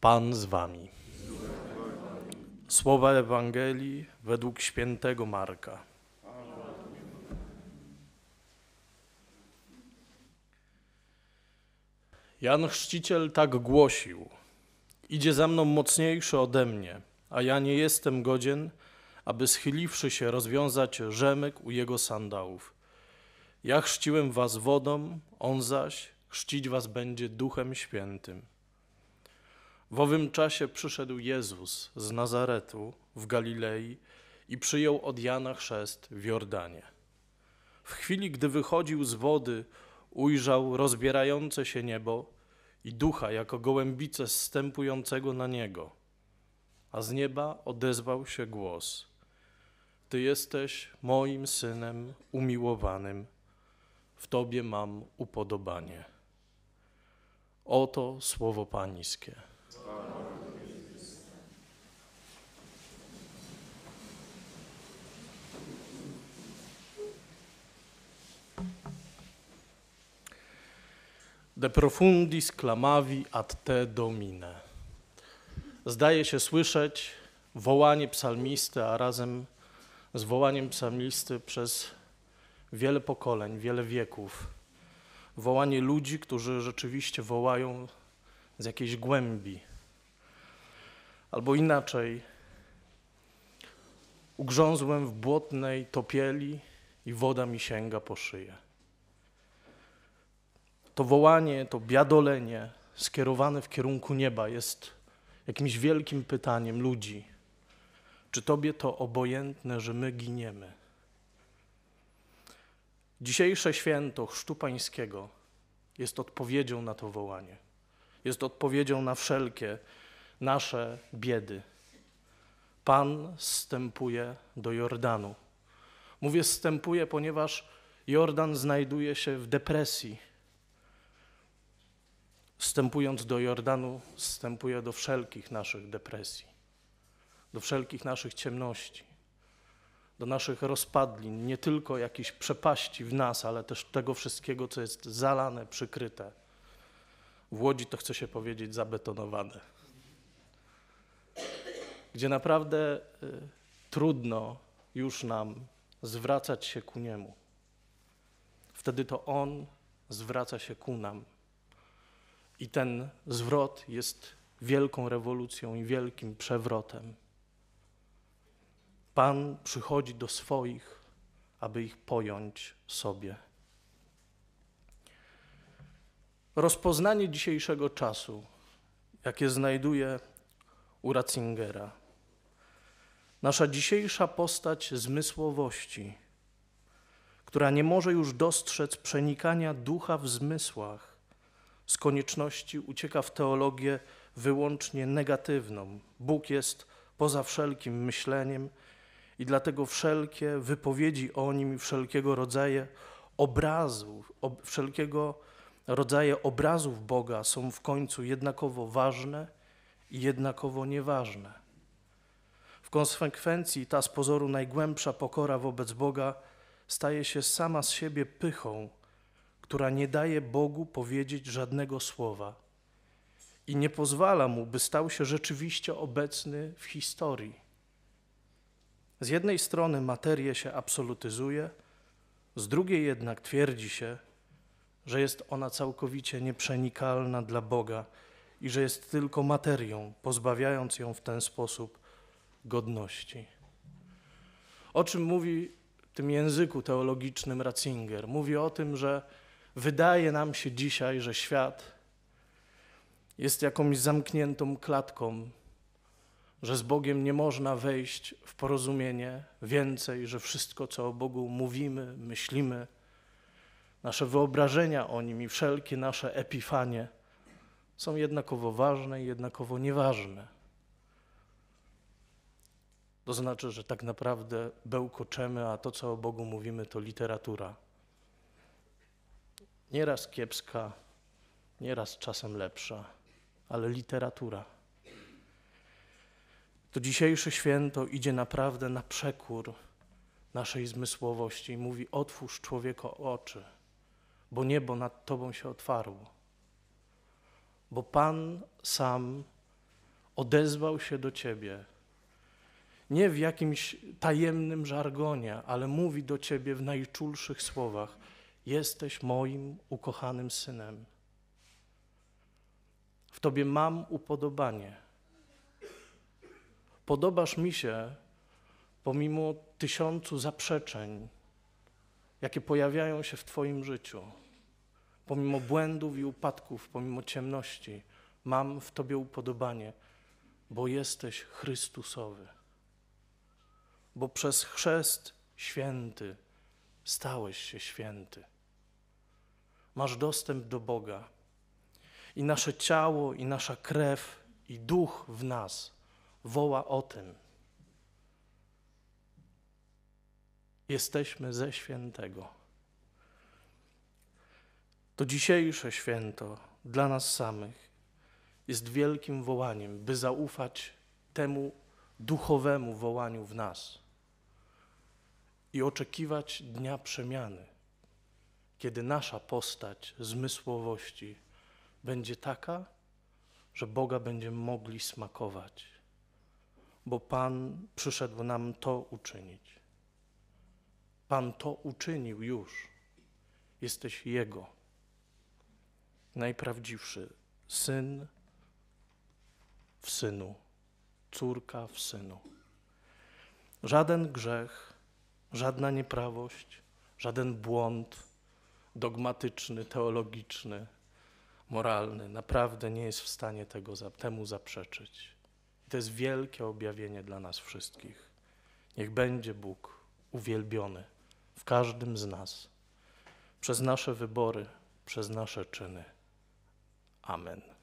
Pan z wami. Słowa Ewangelii według świętego Marka. Jan Chrzciciel tak głosił: Idzie za mną mocniejszy ode mnie, a ja nie jestem godzien, aby schyliwszy się rozwiązać rzemyk u jego sandałów. Ja chrzciłem was wodą, on zaś chrzcić was będzie duchem świętym. W owym czasie przyszedł Jezus z Nazaretu w Galilei i przyjął od Jana chrzest w Jordanie. W chwili, gdy wychodził z wody, ujrzał rozbierające się niebo i ducha jako gołębice zstępującego na niego. A z nieba odezwał się głos: Ty jesteś moim synem umiłowanym, w tobie mam upodobanie. Oto słowo pańskie. De profundis clamavi ad te domine. Zdaje się słyszeć wołanie psalmisty, a razem z wołaniem psalmisty przez wiele pokoleń, wiele wieków. Wołanie ludzi, którzy rzeczywiście wołają z jakiejś głębi. Albo inaczej, ugrzązłem w błotnej topieli i woda mi sięga po szyję. To wołanie, to biadolenie skierowane w kierunku nieba jest jakimś wielkim pytaniem ludzi. Czy tobie to obojętne, że my giniemy? Dzisiejsze święto Chrztu Pańskiego jest odpowiedzią na to wołanie jest odpowiedzią na wszelkie nasze biedy. Pan stępuje do Jordanu. Mówię stępuje, ponieważ Jordan znajduje się w depresji. Stępując do Jordanu, stępuje do wszelkich naszych depresji, do wszelkich naszych ciemności, do naszych rozpadlin, nie tylko jakichś przepaści w nas, ale też tego wszystkiego, co jest zalane, przykryte w Łodzi to chce się powiedzieć zabetonowane. Gdzie naprawdę y, trudno już nam zwracać się ku Niemu. Wtedy to On zwraca się ku nam. I ten zwrot jest wielką rewolucją i wielkim przewrotem. Pan przychodzi do swoich, aby ich pojąć sobie. rozpoznanie dzisiejszego czasu, jakie znajduje u Ratzingera. Nasza dzisiejsza postać zmysłowości, która nie może już dostrzec przenikania ducha w zmysłach, z konieczności ucieka w teologię wyłącznie negatywną. Bóg jest poza wszelkim myśleniem i dlatego wszelkie wypowiedzi o nim, wszelkiego rodzaju obrazów, wszelkiego rodzaje obrazów Boga są w końcu jednakowo ważne i jednakowo nieważne. W konsekwencji ta z pozoru najgłębsza pokora wobec Boga staje się sama z siebie pychą, która nie daje Bogu powiedzieć żadnego słowa i nie pozwala mu, by stał się rzeczywiście obecny w historii. Z jednej strony materię się absolutyzuje, z drugiej jednak twierdzi się, że jest ona całkowicie nieprzenikalna dla Boga i że jest tylko materią, pozbawiając ją w ten sposób godności. O czym mówi w tym języku teologicznym Ratzinger? Mówi o tym, że wydaje nam się dzisiaj, że świat jest jakąś zamkniętą klatką, że z Bogiem nie można wejść w porozumienie więcej, że wszystko, co o Bogu mówimy, myślimy, Nasze wyobrażenia o nim i wszelkie nasze epifanie są jednakowo ważne i jednakowo nieważne. To znaczy, że tak naprawdę bełkoczemy, a to, co o Bogu mówimy, to literatura. Nieraz kiepska, nieraz czasem lepsza, ale literatura. To dzisiejsze święto idzie naprawdę na przekór naszej zmysłowości i mówi: Otwórz człowieko oczy bo niebo nad Tobą się otwarło. Bo Pan sam odezwał się do Ciebie. Nie w jakimś tajemnym żargonie, ale mówi do Ciebie w najczulszych słowach: Jesteś moim ukochanym synem. W Tobie mam upodobanie. Podobasz mi się pomimo tysiącu zaprzeczeń, jakie pojawiają się w Twoim życiu. Pomimo błędów i upadków, pomimo ciemności, mam w Tobie upodobanie, bo jesteś Chrystusowy. Bo przez chrzest święty stałeś się święty. Masz dostęp do Boga i nasze ciało, i nasza krew, i duch w nas woła o tym. jesteśmy ze świętego. To dzisiejsze święto dla nas samych jest wielkim wołaniem, by zaufać temu duchowemu wołaniu w nas i oczekiwać dnia przemiany, kiedy nasza postać zmysłowości będzie taka, że Boga będziemy mogli smakować, bo Pan przyszedł nam to uczynić. Pan to uczynił już. Jesteś Jego. Najprawdziwszy syn w synu, córka w synu. Żaden grzech, żadna nieprawość, żaden błąd dogmatyczny, teologiczny, moralny naprawdę nie jest w stanie tego, temu zaprzeczyć. I to jest wielkie objawienie dla nas wszystkich. Niech będzie Bóg uwielbiony w każdym z nas, przez nasze wybory, przez nasze czyny. Amen.